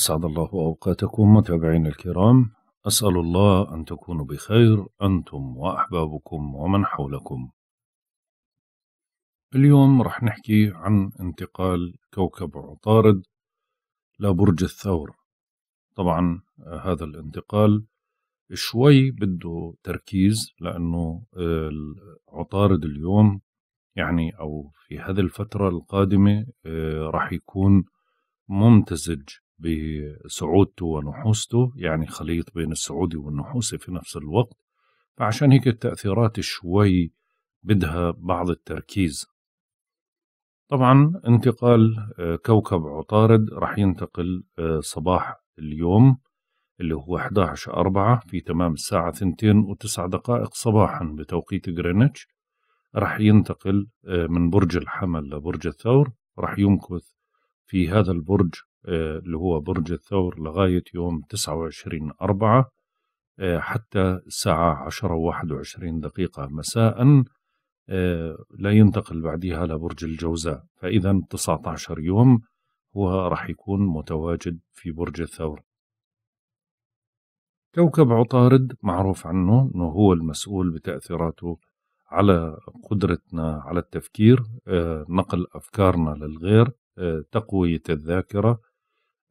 أسعد الله أوقاتكم متابعين الكرام أسأل الله أن تكونوا بخير أنتم وأحبابكم ومن حولكم اليوم رح نحكي عن انتقال كوكب عطارد لبرج الثور طبعا آه، هذا الانتقال شوي بده تركيز لأنه آه، عطارد اليوم يعني أو في هذه الفترة القادمة آه، رح يكون ممتزج بسعودته ونحوسته يعني خليط بين السعودي والنحوسي في نفس الوقت فعشان هيك التأثيرات شوي بدها بعض التركيز طبعا انتقال آه، كوكب عطارد رح ينتقل آه، صباح اليوم اللي هو 11 أربعة في تمام الساعة 2 وتسع دقائق صباحا بتوقيت غرينتش رح ينتقل آه، من برج الحمل لبرج الثور رح يمكث في هذا البرج آه، اللي هو برج الثور لغاية يوم 29 أربعة آه، حتى الساعة 10 و 21 دقيقة مساء آه، لا ينتقل بعدها لبرج الجوزاء فإذا 19 يوم هو راح يكون متواجد في برج الثور كوكب عطارد معروف عنه أنه هو المسؤول بتأثيراته على قدرتنا على التفكير نقل أفكارنا للغير تقوية الذاكرة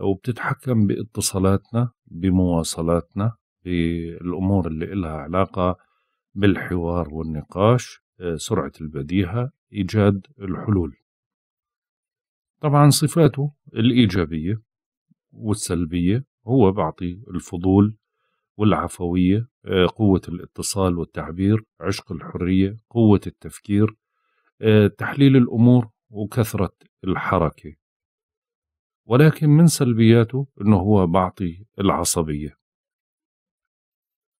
وبتتحكم باتصالاتنا بمواصلاتنا بالأمور اللي إلها علاقة بالحوار والنقاش آه، سرعة البديهة إيجاد الحلول طبعا صفاته الإيجابية والسلبية هو بعطي الفضول والعفوية آه، قوة الاتصال والتعبير عشق الحرية قوة التفكير آه، تحليل الأمور وكثرة الحركة ولكن من سلبياته انه هو بعطي العصبية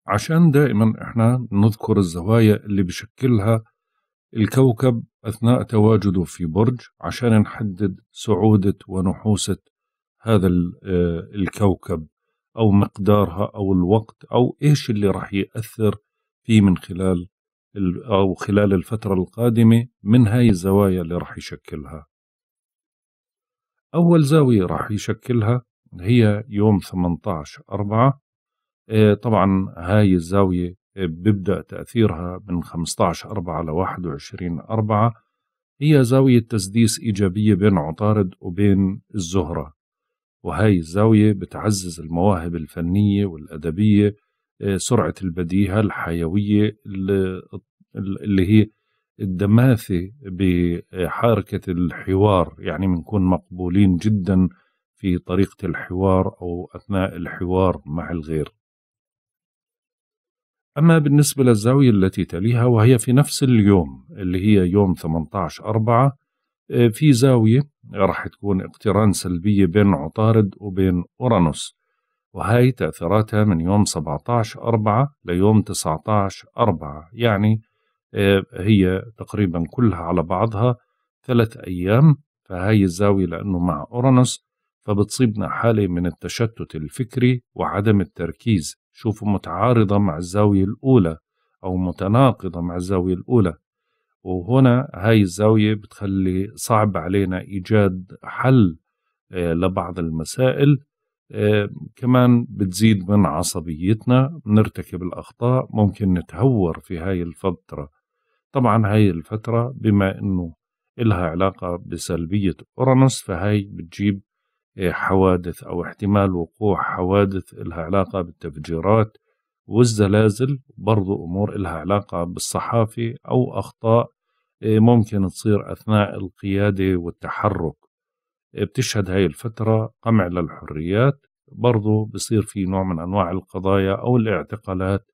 عشان دائما احنا نذكر الزوايا اللي بشكلها الكوكب اثناء تواجده في برج عشان نحدد سعودة ونحوسة هذا آه، الكوكب او مقدارها او الوقت او ايش اللي راح ياثر فيه من خلال او خلال الفترة القادمة من هاي الزوايا اللي راح يشكلها أول زاوية راح يشكلها هي يوم 18 أربعة آه، طبعا هاي الزاوية بيبدأ تأثيرها من 15 أربعة ل 21 أربعة هي زاوية تسديس إيجابية بين عطارد وبين الزهرة وهاي الزاوية بتعزز المواهب الفنية والأدبية آه، سرعة البديهة الحيوية اللي هي الدماثة بحركة الحوار يعني بنكون مقبولين جدا في طريقة الحوار أو أثناء الحوار مع الغير أما بالنسبة للزاوية التي تليها وهي في نفس اليوم اللي هي يوم 18 أربعة آه، في زاوية راح تكون اقتران سلبية بين عطارد وبين أورانوس وهي تأثيراتها من يوم 17 أربعة ليوم 19 أربعة يعني آه، هي تقريبا كلها على بعضها ثلاث أيام فهاي الزاوية لأنه مع أورانوس فبتصيبنا حالة من التشتت الفكري وعدم التركيز شوفوا متعارضة مع الزاوية الأولى أو متناقضة مع الزاوية الأولى وهنا هاي الزاوية بتخلي صعب علينا إيجاد حل آه، لبعض المسائل آه، كمان بتزيد من عصبيتنا نرتكب الأخطاء ممكن نتهور في هاي الفترة طبعا هاي الفترة بما أنه إلها علاقة بسلبية أورانوس فهاي بتجيب آه، حوادث أو احتمال وقوع حوادث إلها علاقة بالتفجيرات والزلازل برضو أمور إلها علاقة بالصحافة أو أخطاء آه، ممكن تصير أثناء القيادة والتحرك آه، بتشهد هاي الفترة قمع للحريات برضو بصير في نوع من أنواع القضايا أو الاعتقالات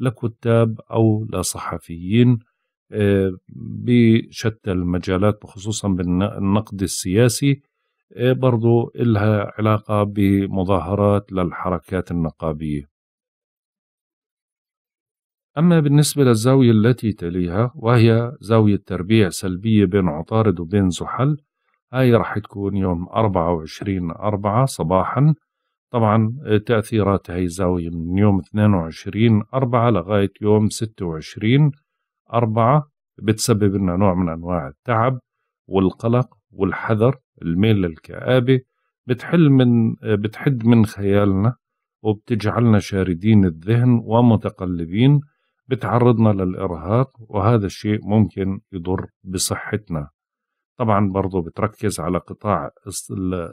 لكتاب أو لصحفيين آه، بشتى المجالات وخصوصا بالنقد السياسي آه، برضو إلها علاقة بمظاهرات للحركات النقابية أما بالنسبة للزاوية التي تليها وهي زاوية تربيع سلبية بين عطارد وبين زحل هاي راح تكون يوم 24 أربعة صباحا طبعا آه، تأثيرات هاي الزاوية من يوم 22 أربعة لغاية يوم 26 أربعة بتسبب لنا نوع من أنواع التعب والقلق والحذر الميل للكآبة بتحل من بتحد من خيالنا وبتجعلنا شاردين الذهن ومتقلبين بتعرضنا للإرهاق وهذا الشيء ممكن يضر بصحتنا طبعا برضو بتركز على قطاع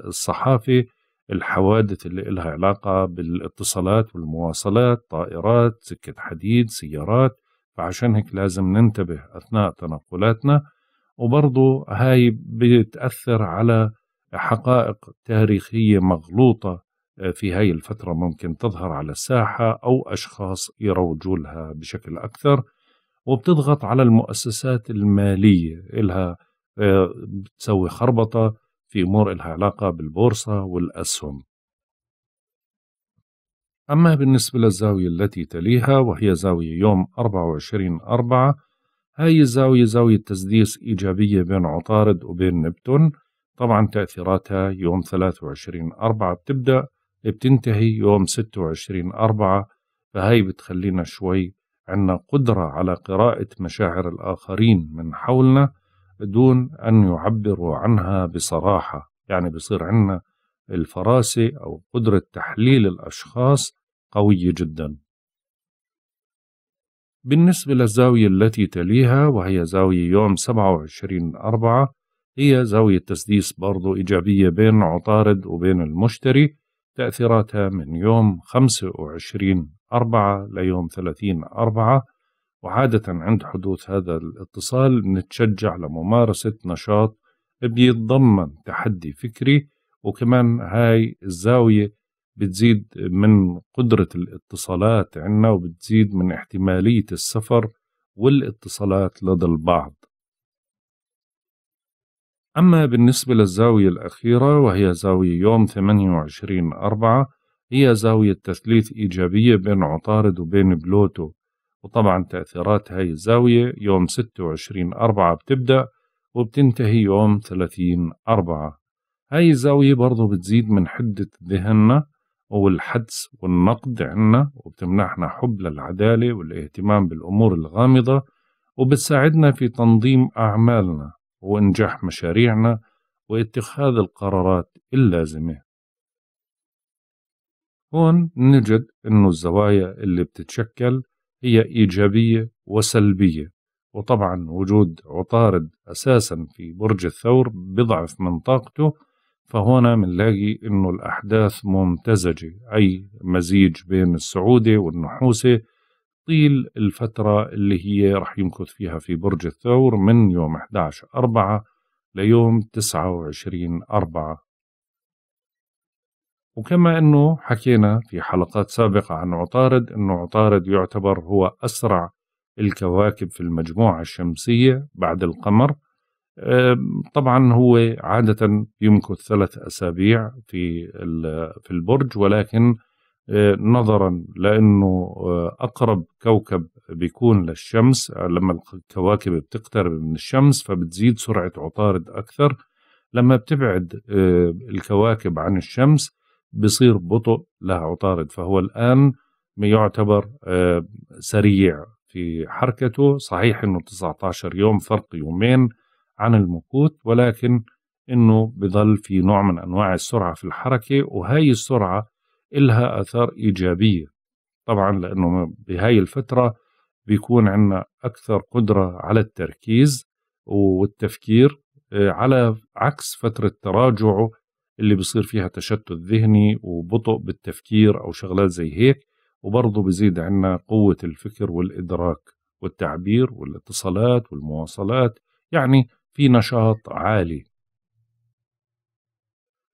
الصحافة الحوادث اللي إلها علاقة بالاتصالات والمواصلات طائرات سكة حديد سيارات فعشان هيك لازم ننتبه أثناء تنقلاتنا وبرضه هاي بتأثر على حقائق تاريخية مغلوطة آه، في هاي الفترة ممكن تظهر على الساحة أو أشخاص يروجوا لها بشكل أكثر وبتضغط على المؤسسات المالية إلها آه، بتسوي خربطة في أمور إلها علاقة بالبورصة والأسهم أما بالنسبة للزاوية التي تليها وهي زاوية يوم 24 أربعة هاي الزاوية زاوية تسديس إيجابية بين عطارد وبين نبتون طبعا تأثيراتها يوم 23 أربعة بتبدأ بتنتهي يوم 26 أربعة فهي بتخلينا شوي عنا قدرة على قراءة مشاعر الآخرين من حولنا دون أن يعبروا عنها بصراحة يعني بصير عنا الفراسة أو قدرة تحليل الأشخاص قوية جدا بالنسبة للزاوية التي تليها وهي زاوية يوم 27 أربعة هي زاوية تسديس برضو إيجابية بين عطارد وبين المشتري تأثيراتها من يوم 25 أربعة ليوم 30 أربعة وعادة عند حدوث هذا الاتصال نتشجع لممارسة نشاط بيتضمن تحدي فكري وكمان هاي الزاوية بتزيد من قدرة الاتصالات عنا وبتزيد من احتمالية السفر والاتصالات لدى البعض أما بالنسبة للزاوية الأخيرة وهي زاوية يوم 28 أربعة هي زاوية تثليث إيجابية بين عطارد وبين بلوتو وطبعا تأثيرات هاي الزاوية يوم 26 أربعة بتبدأ وبتنتهي يوم 30 أربعة هاي الزاوية برضو بتزيد من حدة ذهننا والحدس والنقد عنا وبتمنحنا حب للعدالة والاهتمام بالأمور الغامضة وبتساعدنا في تنظيم أعمالنا وإنجاح مشاريعنا واتخاذ القرارات اللازمة هون نجد أنه الزوايا اللي بتتشكل هي إيجابية وسلبية وطبعا وجود عطارد أساسا في برج الثور بضعف من طاقته فهنا بنلاقي انه الاحداث ممتزجه اي مزيج بين السعوده والنحوسه طيل الفترة اللي هي رح يمكث فيها في برج الثور من يوم 11 4 ليوم 29 4 وكما أنه حكينا في حلقات سابقة عن عطارد أنه عطارد يعتبر هو أسرع الكواكب في المجموعة الشمسية بعد القمر طبعا هو عادة يمكث ثلاث أسابيع في في البرج ولكن آه، نظرا لأنه آه، أقرب كوكب بيكون للشمس آه، لما الكواكب بتقترب من الشمس فبتزيد سرعة عطارد أكثر لما بتبعد الكواكب عن الشمس بصير بطء لها عطارد فهو الآن يعتبر سريع في حركته صحيح أنه 19 يوم فرق يومين عن المقود ولكن انه بضل في نوع من انواع السرعه في الحركه وهي السرعه إلها اثار ايجابيه طبعا لانه بهاي الفتره بيكون عندنا اكثر قدره على التركيز والتفكير آه، على عكس فتره تراجعه اللي بصير فيها تشتت ذهني وبطء بالتفكير او شغلات زي هيك وبرضه بزيد عندنا قوه الفكر والادراك والتعبير والاتصالات والمواصلات يعني في نشاط عالي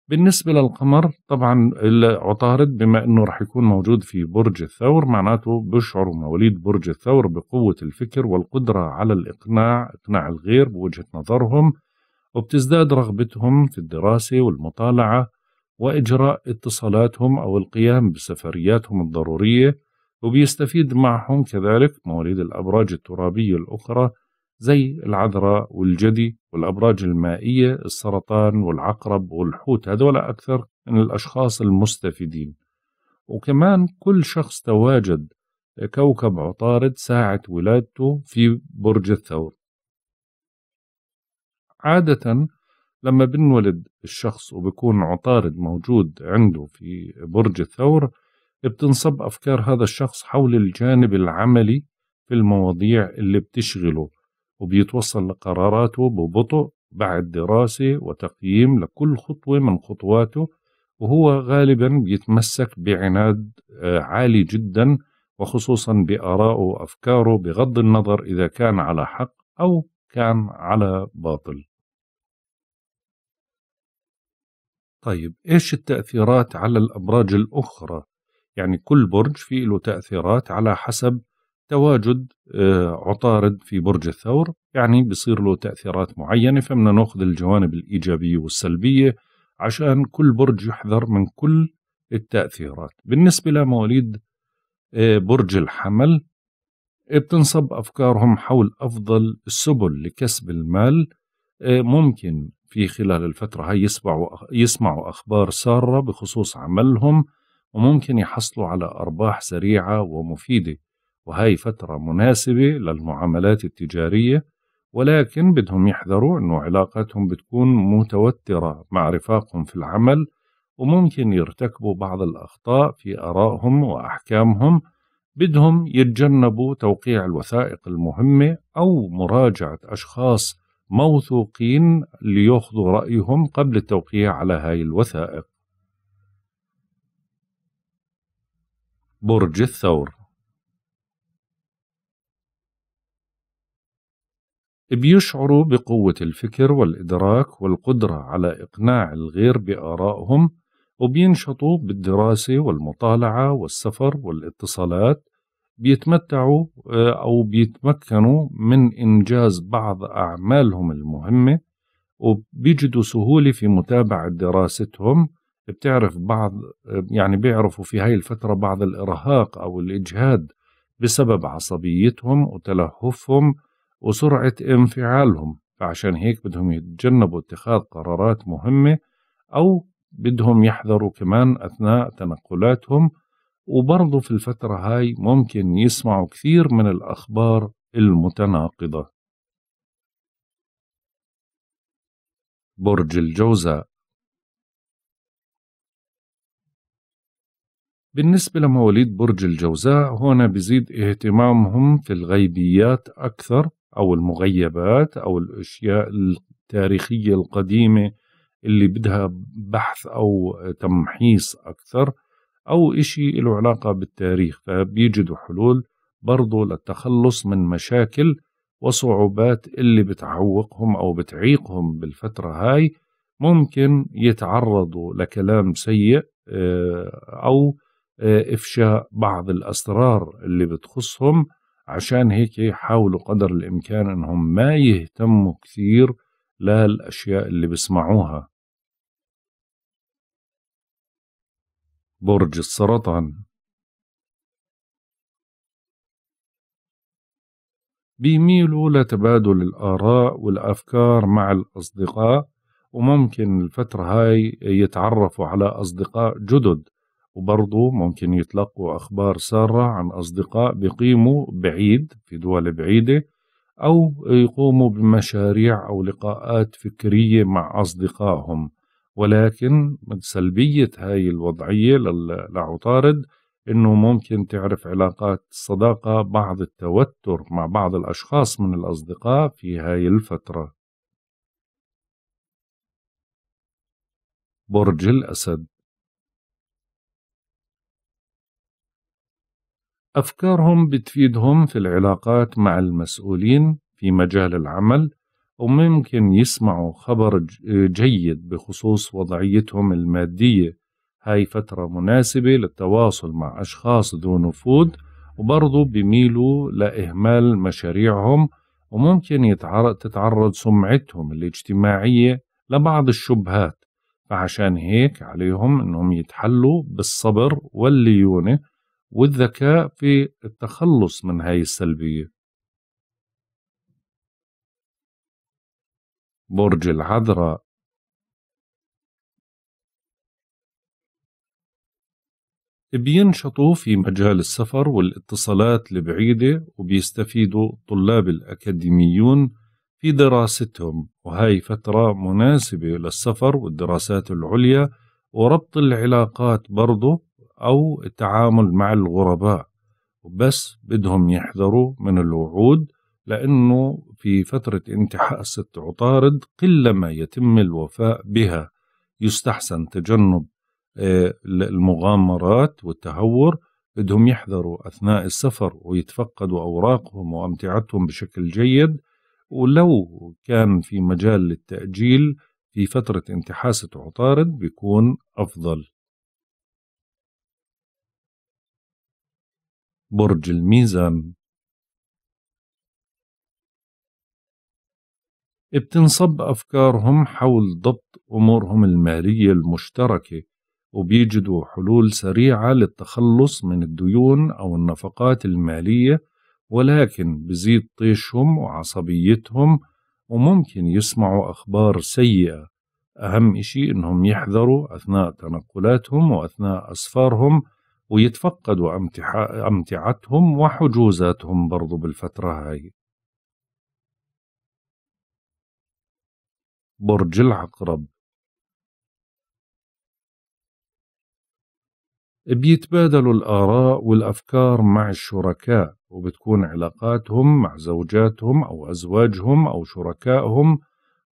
بالنسبة للقمر طبعا العطارد بما أنه رح يكون موجود في برج الثور معناته بشعر مواليد برج الثور بقوة الفكر والقدرة على الإقناع إقناع الغير بوجهة نظرهم وبتزداد رغبتهم في الدراسة والمطالعة وإجراء اتصالاتهم أو القيام بسفرياتهم الضرورية وبيستفيد معهم كذلك مواليد الأبراج الترابية الأخرى زي العذراء والجدي والأبراج المائية السرطان والعقرب والحوت هذول أكثر من الأشخاص المستفيدين وكمان كل شخص تواجد كوكب عطارد ساعة ولادته في برج الثور عادة لما بنولد الشخص وبكون عطارد موجود عنده في برج الثور بتنصب أفكار هذا الشخص حول الجانب العملي في المواضيع اللي بتشغله وبيتوصل لقراراته ببطء بعد دراسة وتقييم لكل خطوة من خطواته وهو غالبا بيتمسك بعناد آه، عالي جدا وخصوصا بآرائه وأفكاره بغض النظر إذا كان على حق أو كان على باطل طيب إيش التأثيرات على الأبراج الأخرى؟ يعني كل برج فيه له تأثيرات على حسب تواجد آه، عطارد في برج الثور يعني بصير له تأثيرات معينة فمن ناخذ الجوانب الإيجابية والسلبية عشان كل برج يحذر من كل التأثيرات بالنسبة لمواليد آه، برج الحمل آه، بتنصب أفكارهم حول أفضل السبل لكسب المال ممكن في خلال الفترة هاي يسمعوا أخبار سارة بخصوص عملهم وممكن يحصلوا على أرباح سريعة ومفيدة وهي فترة مناسبة للمعاملات التجارية ولكن بدهم يحذروا أنه علاقاتهم بتكون متوترة مع رفاقهم في العمل وممكن يرتكبوا بعض الأخطاء في آرائهم وأحكامهم بدهم يتجنبوا توقيع الوثائق المهمة أو مراجعة أشخاص موثوقين ليأخذوا رأيهم قبل التوقيع على هاي الوثائق برج الثور بيشعروا بقوة الفكر والإدراك والقدرة على إقناع الغير بآرائهم وبينشطوا بالدراسة والمطالعة والسفر والاتصالات بيتمتعوا آه، أو بيتمكنوا من إنجاز بعض أعمالهم المهمة وبيجدوا سهولة في متابعة دراستهم بتعرف بعض آه، يعني بيعرفوا في هاي الفترة بعض الإرهاق أو الإجهاد بسبب عصبيتهم وتلهفهم وسرعة انفعالهم فعشان هيك بدهم يتجنبوا اتخاذ قرارات مهمة أو بدهم يحذروا كمان أثناء تنقلاتهم وبرضه في الفترة هاي ممكن يسمعوا كثير من الأخبار المتناقضة برج الجوزاء بالنسبة لمواليد برج الجوزاء هنا بزيد اهتمامهم في الغيبيات أكثر أو المغيبات أو الأشياء التاريخية القديمة اللي بدها بحث أو تمحيص أكثر أو إشي له علاقة بالتاريخ فبيجدوا حلول برضو للتخلص من مشاكل وصعوبات اللي بتعوقهم أو بتعيقهم بالفترة هاي ممكن يتعرضوا لكلام سيء آه، أو آه، إفشاء بعض الأسرار اللي بتخصهم عشان هيك يحاولوا إيه، قدر الإمكان إنهم ما يهتموا كثير للأشياء اللي بيسمعوها برج السرطان بيميلوا لتبادل الآراء والأفكار مع الأصدقاء وممكن الفترة هاي يتعرفوا على أصدقاء جدد وبرضو ممكن يتلقوا أخبار سارة عن أصدقاء بيقيموا بعيد في دول بعيدة أو يقوموا بمشاريع أو لقاءات فكرية مع أصدقائهم ولكن سلبية هاي الوضعية لعطارد أنه ممكن تعرف علاقات الصداقة بعض التوتر مع بعض الأشخاص من الأصدقاء في هاي الفترة برج الأسد أفكارهم بتفيدهم في العلاقات مع المسؤولين في مجال العمل وممكن يسمعوا خبر جيد بخصوص وضعيتهم المادية هاي فترة مناسبة للتواصل مع أشخاص ذو نفوذ وبرضو بميلوا لإهمال مشاريعهم وممكن يتعرض تتعرض سمعتهم الاجتماعية لبعض الشبهات فعشان هيك عليهم انهم يتحلوا بالصبر والليونة والذكاء في التخلص من هاي السلبية برج العذراء بينشطوا في مجال السفر والاتصالات البعيدة وبيستفيدوا طلاب الأكاديميون في دراستهم وهاي فترة مناسبة للسفر والدراسات العليا وربط العلاقات برضه أو التعامل مع الغرباء بس بدهم يحذروا من الوعود لأنه في فترة انتحاء ست عطارد قلما يتم الوفاء بها يستحسن تجنب آه، المغامرات والتهور بدهم يحذروا أثناء السفر ويتفقدوا أوراقهم وأمتعتهم بشكل جيد ولو كان في مجال للتأجيل في فترة انتحاسة عطارد بيكون أفضل برج الميزان بتنصب أفكارهم حول ضبط أمورهم المالية المشتركة وبيجدوا حلول سريعة للتخلص من الديون أو النفقات المالية ولكن بزيد طيشهم وعصبيتهم وممكن يسمعوا أخبار سيئة أهم إشي إنهم يحذروا أثناء تنقلاتهم وأثناء أسفارهم ويتفقدوا أمتعتهم وحجوزاتهم برضو بالفترة هاي برج العقرب بيتبادلوا الآراء والأفكار مع الشركاء وبتكون علاقاتهم مع زوجاتهم أو أزواجهم أو شركائهم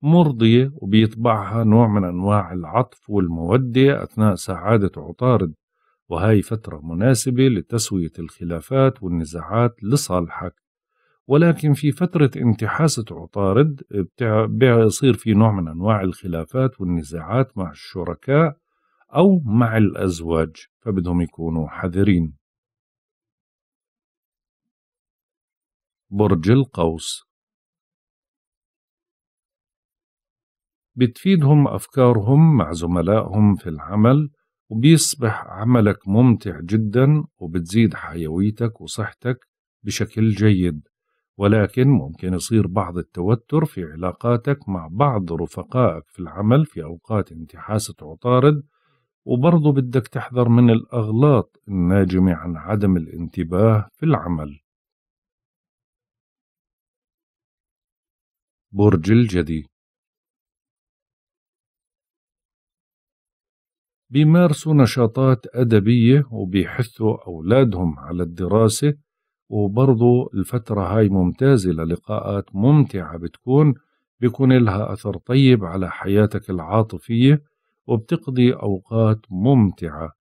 مرضية وبيطبعها نوع من أنواع العطف والمودة أثناء سعادة عطارد وهاي فترة مناسبة لتسوية الخلافات والنزاعات لصالحك ولكن في فترة انتحاسة عطارد بيصير في نوع من أنواع الخلافات والنزاعات مع الشركاء أو مع الأزواج فبدهم يكونوا حذرين برج القوس بتفيدهم أفكارهم مع زملائهم في العمل وبيصبح عملك ممتع جدا وبتزيد حيويتك وصحتك بشكل جيد ولكن ممكن يصير بعض التوتر في علاقاتك مع بعض رفقائك في العمل في أوقات انت حاسة عطارد وبرضه بدك تحذر من الأغلاط الناجمة عن عدم الانتباه في العمل برج الجدي بيمارسوا نشاطات أدبية وبيحثوا أولادهم على الدراسة وبرضو الفترة هاي ممتازة للقاءات ممتعة بتكون بيكون لها أثر طيب على حياتك العاطفية وبتقضي أوقات ممتعة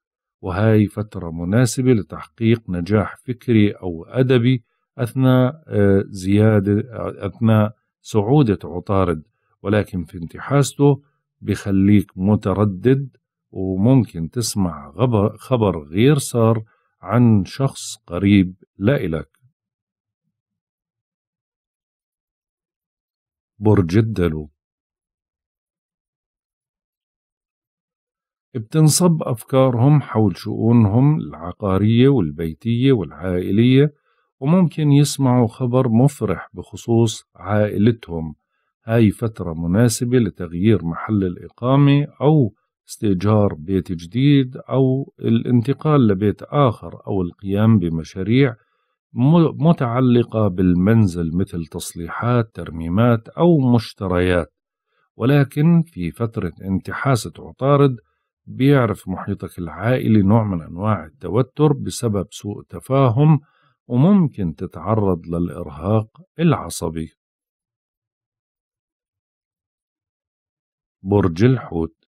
وهاي فترة مناسبة لتحقيق نجاح فكري أو أدبي أثناء آه، زيادة أثناء صعودة عطارد ولكن في انتحاسته بخليك متردد وممكن تسمع خبر غير صار عن شخص قريب لإلك برج الدلو بتنصب أفكارهم حول شؤونهم العقارية والبيتية والعائلية وممكن يسمعوا خبر مفرح بخصوص عائلتهم هاي فترة مناسبة لتغيير محل الإقامة أو استئجار بيت جديد أو الانتقال لبيت آخر أو القيام بمشاريع متعلقة بالمنزل مثل تصليحات ترميمات أو مشتريات ولكن في فترة انتحاسة عطارد بيعرف محيطك العائلي نوع من أنواع التوتر بسبب سوء تفاهم وممكن تتعرض للإرهاق العصبي برج الحوت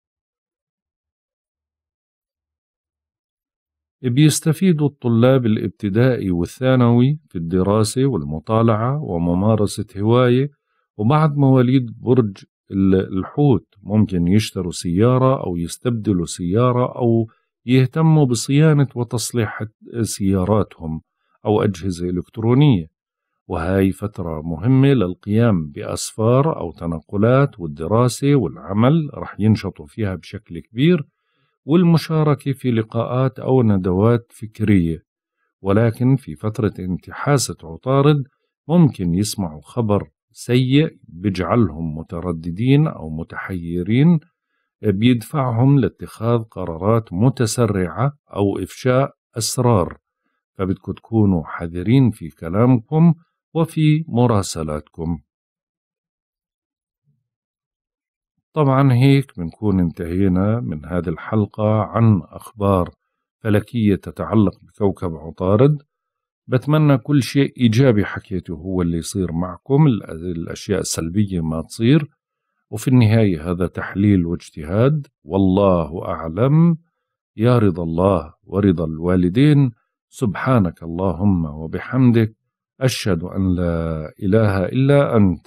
بيستفيدوا الطلاب الابتدائي والثانوي في الدراسة والمطالعة وممارسة هواية وبعد مواليد برج الحوت ممكن يشتروا سيارة أو يستبدلوا سيارة أو يهتموا بصيانة وتصليح سياراتهم أو أجهزة إلكترونية وهاي فترة مهمة للقيام بأسفار أو تنقلات والدراسة والعمل رح ينشطوا فيها بشكل كبير والمشاركة في لقاءات أو ندوات فكرية ولكن في فترة انتحاسة عطارد ممكن يسمعوا خبر سيء بجعلهم مترددين أو متحيرين بيدفعهم لاتخاذ قرارات متسرعة أو إفشاء أسرار فبدكم تكونوا حذرين في كلامكم وفي مراسلاتكم طبعا هيك بنكون انتهينا من هذه الحلقة عن أخبار فلكية تتعلق بكوكب عطارد بتمنى كل شيء إيجابي حكيته هو اللي يصير معكم الأشياء السلبية ما تصير وفي النهاية هذا تحليل واجتهاد والله أعلم يا رضا الله ورضا الوالدين سبحانك اللهم وبحمدك أشهد أن لا إله إلا أنت